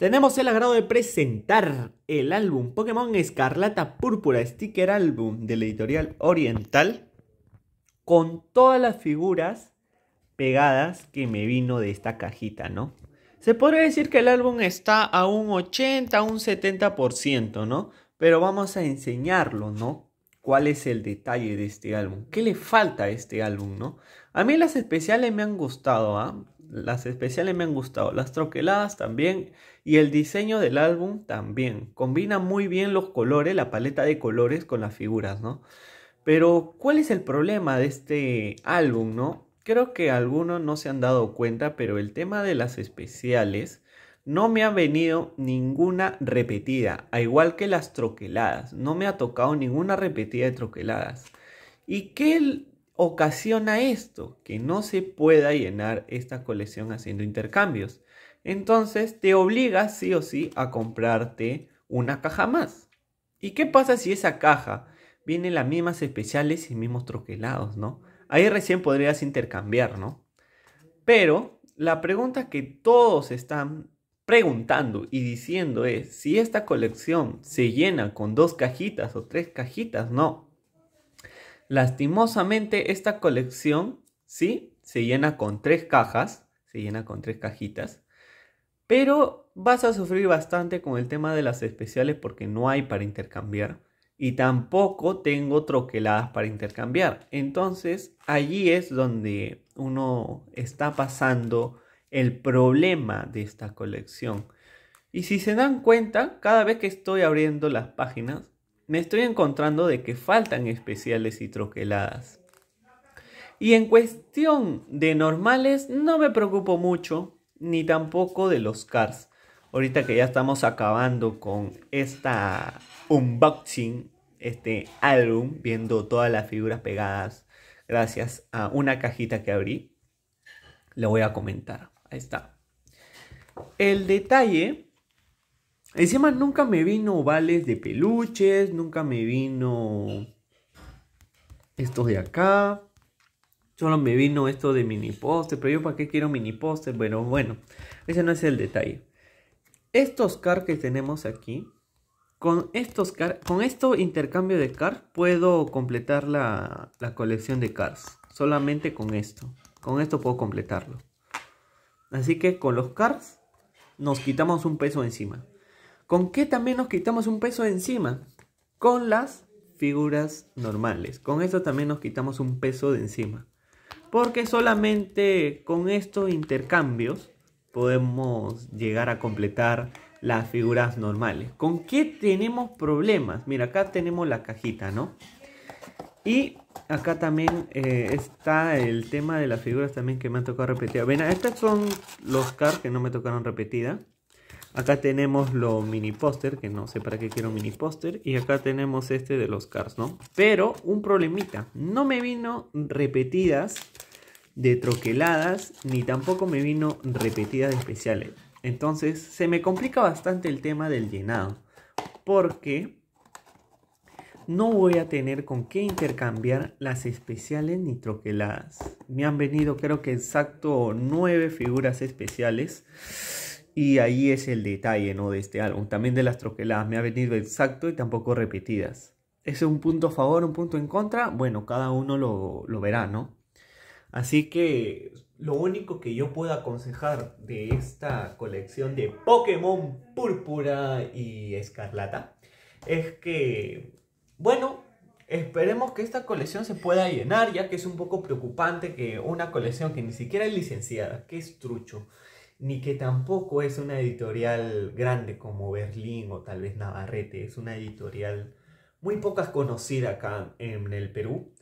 Tenemos el agrado de presentar el álbum Pokémon Escarlata Púrpura, sticker álbum de la editorial Oriental, con todas las figuras pegadas que me vino de esta cajita, ¿no? Se podría decir que el álbum está a un 80, un 70%, ¿no? Pero vamos a enseñarlo, ¿no? cuál es el detalle de este álbum, qué le falta a este álbum, ¿no? A mí las especiales me han gustado, ¿ah? las especiales me han gustado, las troqueladas también y el diseño del álbum también. Combina muy bien los colores, la paleta de colores con las figuras, ¿no? Pero ¿cuál es el problema de este álbum, no? Creo que algunos no se han dado cuenta, pero el tema de las especiales no me ha venido ninguna repetida, a igual que las troqueladas, no me ha tocado ninguna repetida de troqueladas. ¿Y qué ocasiona esto, que no se pueda llenar esta colección haciendo intercambios. Entonces te obliga sí o sí a comprarte una caja más. ¿Y qué pasa si esa caja viene las mismas especiales y mismos troquelados, no? Ahí recién podrías intercambiar, ¿no? Pero la pregunta que todos están preguntando y diciendo es si esta colección se llena con dos cajitas o tres cajitas, no. Lastimosamente esta colección, ¿sí? Se llena con tres cajas, se llena con tres cajitas, pero vas a sufrir bastante con el tema de las especiales porque no hay para intercambiar y tampoco tengo troqueladas para intercambiar. Entonces, allí es donde uno está pasando el problema de esta colección. Y si se dan cuenta, cada vez que estoy abriendo las páginas, me estoy encontrando de que faltan especiales y troqueladas. Y en cuestión de normales, no me preocupo mucho, ni tampoco de los cars. Ahorita que ya estamos acabando con esta unboxing, este álbum, viendo todas las figuras pegadas gracias a una cajita que abrí, le voy a comentar. Ahí está. El detalle Encima nunca me vino vales de peluches, nunca me vino estos de acá. Solo me vino esto de mini póster, pero yo para qué quiero mini póster. Bueno, bueno, ese no es el detalle. Estos cars que tenemos aquí, con estos cars, con esto intercambio de cars puedo completar la, la colección de cars. Solamente con esto, con esto puedo completarlo. Así que con los cars nos quitamos un peso encima. ¿Con qué también nos quitamos un peso de encima? Con las figuras normales. Con esto también nos quitamos un peso de encima. Porque solamente con estos intercambios podemos llegar a completar las figuras normales. ¿Con qué tenemos problemas? Mira, acá tenemos la cajita, ¿no? Y acá también eh, está el tema de las figuras también que me han tocado repetir. Ven, estas son los cards que no me tocaron repetida. Acá tenemos lo mini póster, que no sé para qué quiero mini póster. Y acá tenemos este de los Cars, ¿no? Pero un problemita. No me vino repetidas de troqueladas, ni tampoco me vino repetidas de especiales. Entonces se me complica bastante el tema del llenado. Porque no voy a tener con qué intercambiar las especiales ni troqueladas. Me han venido creo que exacto nueve figuras especiales y ahí es el detalle ¿no? de este álbum. También de las troqueladas. Me ha venido exacto y tampoco repetidas. ¿Es un punto a favor, un punto en contra? Bueno, cada uno lo, lo verá, ¿no? Así que lo único que yo puedo aconsejar de esta colección de Pokémon Púrpura y Escarlata es que, bueno, esperemos que esta colección se pueda llenar, ya que es un poco preocupante que una colección que ni siquiera es licenciada, que es trucho, ni que tampoco es una editorial grande como Berlín o tal vez Navarrete, es una editorial muy pocas conocida acá en el Perú,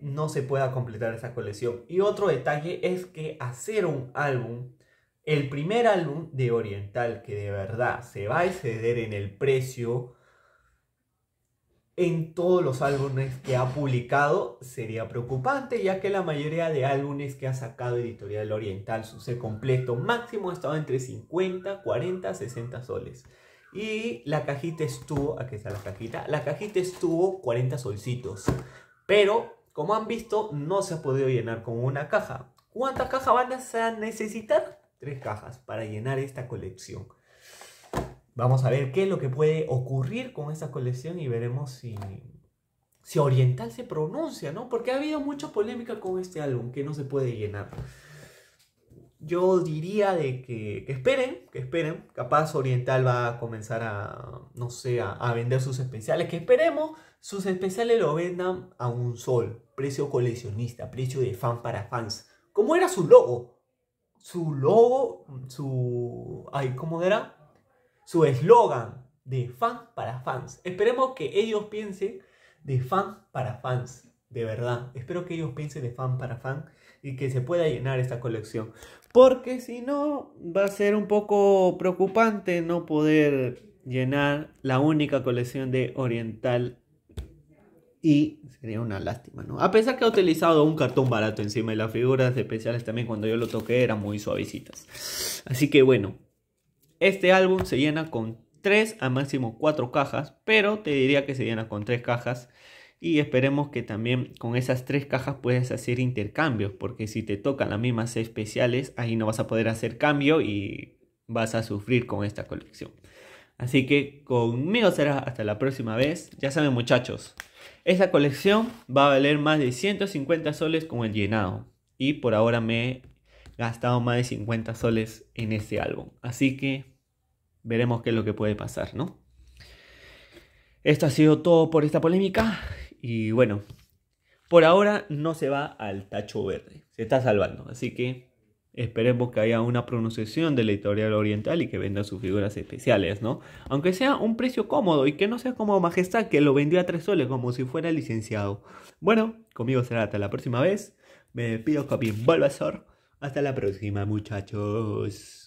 no se pueda completar esa colección. Y otro detalle es que hacer un álbum, el primer álbum de Oriental que de verdad se va a exceder en el precio, en todos los álbumes que ha publicado sería preocupante, ya que la mayoría de álbumes que ha sacado Editorial Oriental, su C completo máximo ha estado entre 50, 40, 60 soles. Y la cajita estuvo, aquí está la cajita, la cajita estuvo 40 solcitos. Pero, como han visto, no se ha podido llenar con una caja. ¿Cuántas cajas van a necesitar? Tres cajas para llenar esta colección. Vamos a ver qué es lo que puede ocurrir con esta colección y veremos si, si Oriental se pronuncia, ¿no? Porque ha habido mucha polémica con este álbum que no se puede llenar. Yo diría de que, esperen, que esperen. Capaz Oriental va a comenzar a, no sé, a, a vender sus especiales. Que esperemos sus especiales lo vendan a un sol. Precio coleccionista, precio de fan para fans. ¿Cómo era su logo? Su logo, su... Ay, ¿cómo era? su eslogan de fan para fans. Esperemos que ellos piensen de fan para fans, de verdad. Espero que ellos piensen de fan para fan y que se pueda llenar esta colección. Porque si no, va a ser un poco preocupante no poder llenar la única colección de Oriental. Y sería una lástima, ¿no? A pesar que ha utilizado un cartón barato encima de las figuras especiales también cuando yo lo toqué eran muy suavecitas. Así que bueno, este álbum se llena con 3 a máximo 4 cajas, pero te diría que se llena con 3 cajas. Y esperemos que también con esas 3 cajas puedas hacer intercambios, porque si te tocan las mismas especiales, ahí no vas a poder hacer cambio y vas a sufrir con esta colección. Así que conmigo será hasta la próxima vez. Ya saben muchachos, esta colección va a valer más de 150 soles con el llenado. Y por ahora me gastado más de 50 soles en este álbum. Así que veremos qué es lo que puede pasar, ¿no? Esto ha sido todo por esta polémica y bueno, por ahora no se va al tacho verde, se está salvando, así que esperemos que haya una pronunciación de la editorial oriental y que venda sus figuras especiales, ¿no? Aunque sea un precio cómodo y que no sea como Majestad que lo vendió a 3 soles como si fuera licenciado. Bueno, conmigo será hasta la próxima vez. Me despido copy a Sor. Hasta la próxima, muchachos.